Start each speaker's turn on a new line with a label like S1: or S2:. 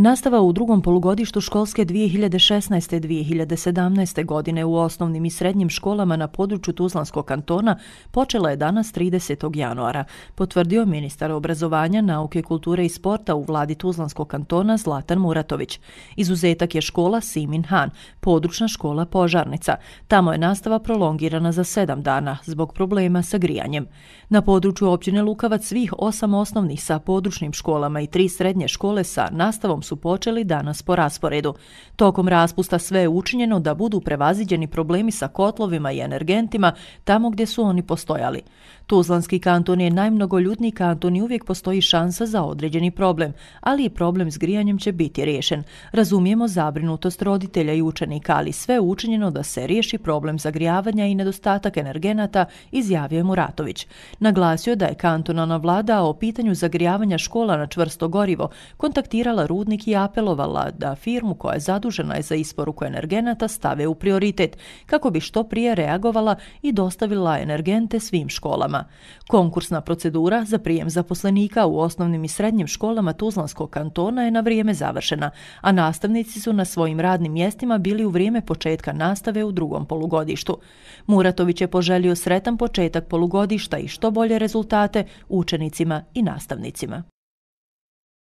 S1: Nastava u drugom polugodištu školske 2016-2017. godine u osnovnim i srednjim školama na području Tuzlanskog kantona počela je danas 30. januara, potvrdio ministar obrazovanja, nauke, kulture i sporta u vladi Tuzlanskog kantona Zlatan Muratović. Izuzetak je škola Simin Han, područna škola Požarnica. Tamo je nastava prolongirana za sedam dana zbog problema sa grijanjem. Na području općine Lukavac svih osam osnovnih sa područnim školama i tri srednje škole sa nastavom su počeli danas po rasporedu. Tokom raspusta sve je učinjeno da budu prevaziđeni problemi sa kotlovima i energentima tamo gdje su oni postojali. Tuzlanski kanton je najmnogoljudniji kanton i uvijek postoji šansa za određeni problem, ali i problem s grijanjem će biti rješen. Razumijemo zabrinutost roditelja i učenika, ali sve je učinjeno da se riješi problem zagrijavanja i nedostatak energenata, izjavio je Muratović. Naglasio je da je kantonalna vlada o pitanju zagrijavanja škola na čvrsto gorivo kontaktirala rudnika predsjednik i apelovala da firmu koja je zadužena za isporuku energenata stave u prioritet, kako bi što prije reagovala i dostavila energente svim školama. Konkursna procedura za prijem zaposlenika u osnovnim i srednjim školama Tuzlanskog kantona je na vrijeme završena, a nastavnici su na svojim radnim mjestima bili u vrijeme početka nastave u drugom polugodištu. Muratović je poželio sretan početak polugodišta i što bolje rezultate učenicima i nastavnicima.